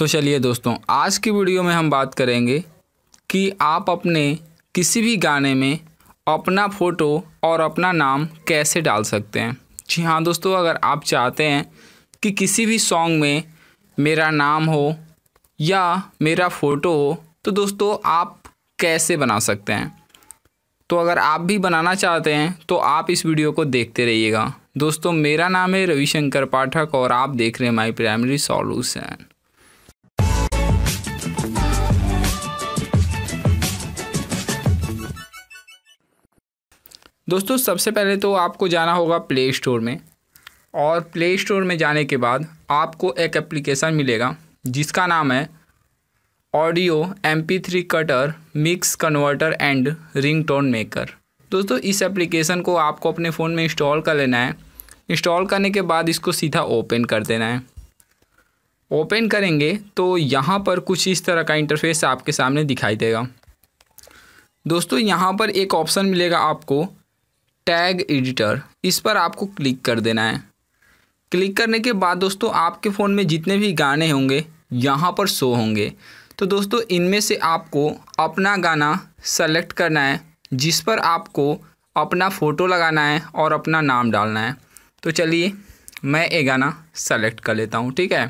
तो चलिए दोस्तों आज की वीडियो में हम बात करेंगे कि आप अपने किसी भी गाने में अपना फ़ोटो और अपना नाम कैसे डाल सकते हैं जी हाँ दोस्तों अगर आप चाहते हैं कि किसी भी सॉन्ग में मेरा नाम हो या मेरा फ़ोटो हो तो दोस्तों आप कैसे बना सकते हैं तो अगर आप भी बनाना चाहते हैं तो आप इस वीडियो को देखते रहिएगा दोस्तों मेरा नाम है रविशंकर पाठक और आप देख रहे हैं माई प्राइमरी सॉल्यूशन दोस्तों सबसे पहले तो आपको जाना होगा प्ले स्टोर में और प्ले स्टोर में जाने के बाद आपको एक एप्लीकेशन मिलेगा जिसका नाम है audio M P three cutter mix converter and ringtone maker दोस्तों इस एप्लीकेशन को आपको अपने फ़ोन में इंस्टॉल कर लेना है इंस्टॉल करने के बाद इसको सीधा ओपन कर देना है ओपन करेंगे तो यहाँ पर कुछ इस तरह का इंटरफेस आपके सामने दिखाई देगा दोस्तों यहाँ पर एक ऑप्शन मिलेगा आपको टैग एडिटर इस पर आपको क्लिक कर देना है क्लिक करने के बाद दोस्तों आपके फ़ोन में जितने भी गाने होंगे यहाँ पर शो होंगे तो दोस्तों इनमें से आपको अपना गाना सेलेक्ट करना है जिस पर आपको अपना फ़ोटो लगाना है और अपना नाम डालना है तो चलिए मैं ये गाना सेलेक्ट कर लेता हूँ ठीक है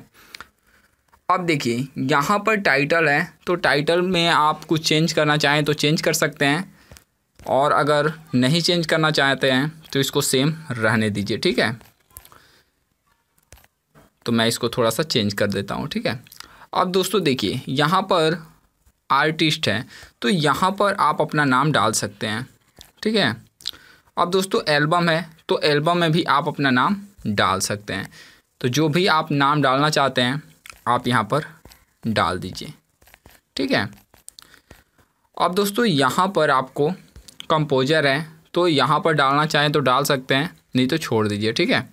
अब देखिए यहाँ पर टाइटल है तो टाइटल में आप कुछ चेंज करना चाहें तो चेंज कर सकते हैं और अगर नहीं चेंज करना चाहते हैं तो इसको सेम रहने दीजिए ठीक है तो मैं इसको थोड़ा सा चेंज कर देता हूँ ठीक है अब दोस्तों देखिए यहाँ पर आर्टिस्ट है तो यहाँ पर आप अपना नाम डाल सकते हैं ठीक है अब दोस्तों एल्बम है तो एल्बम में भी आप अपना नाम डाल सकते हैं तो जो भी आप नाम डालना चाहते हैं आप यहाँ पर डाल दीजिए ठीक है अब दोस्तों यहाँ पर आपको कंपोजर है तो यहाँ पर डालना चाहें तो डाल सकते हैं नहीं तो छोड़ दीजिए ठीक है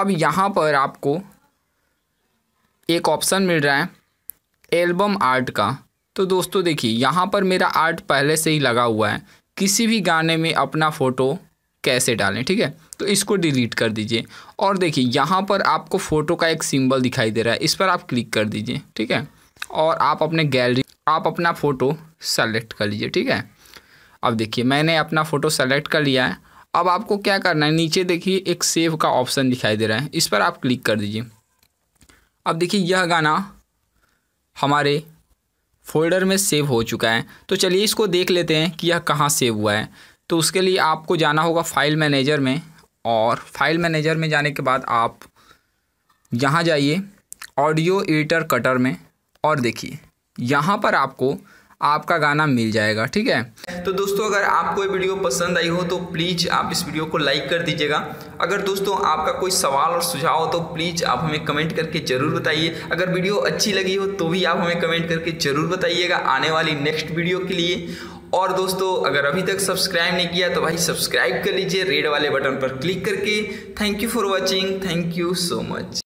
अब यहाँ पर आपको एक ऑप्शन मिल रहा है एल्बम आर्ट का तो दोस्तों देखिए यहाँ पर मेरा आर्ट पहले से ही लगा हुआ है किसी भी गाने में अपना फ़ोटो कैसे डालें ठीक है तो इसको डिलीट कर दीजिए और देखिए यहाँ पर आपको फ़ोटो का एक सिंबल दिखाई दे रहा है इस पर आप क्लिक कर दीजिए ठीक है और आप अपने गैलरी आप अपना फ़ोटो सेलेक्ट कर लीजिए ठीक है अब देखिए मैंने अपना फ़ोटो सेलेक्ट कर लिया है अब आपको क्या करना है नीचे देखिए एक सेव का ऑप्शन दिखाई दे रहा है इस पर आप क्लिक कर दीजिए अब देखिए यह गाना हमारे फोल्डर में सेव हो चुका है तो चलिए इसको देख लेते हैं कि यह कहाँ सेव हुआ है तो उसके लिए आपको जाना होगा फाइल मैनेजर में और फाइल मैनेजर में जाने के बाद आप यहाँ जाइए ऑडियो एडिटर कटर में और देखिए यहाँ पर आपको आपका गाना मिल जाएगा ठीक है तो दोस्तों अगर आपको ये वीडियो पसंद आई हो तो प्लीज़ आप इस वीडियो को लाइक कर दीजिएगा अगर दोस्तों आपका कोई सवाल और सुझाव हो तो प्लीज़ आप हमें कमेंट करके ज़रूर बताइए अगर वीडियो अच्छी लगी हो तो भी आप हमें कमेंट करके ज़रूर बताइएगा आने वाली नेक्स्ट वीडियो के लिए और दोस्तों अगर अभी तक सब्सक्राइब नहीं किया तो भाई सब्सक्राइब कर लीजिए रेड वाले बटन पर क्लिक करके thank you for watching thank you so much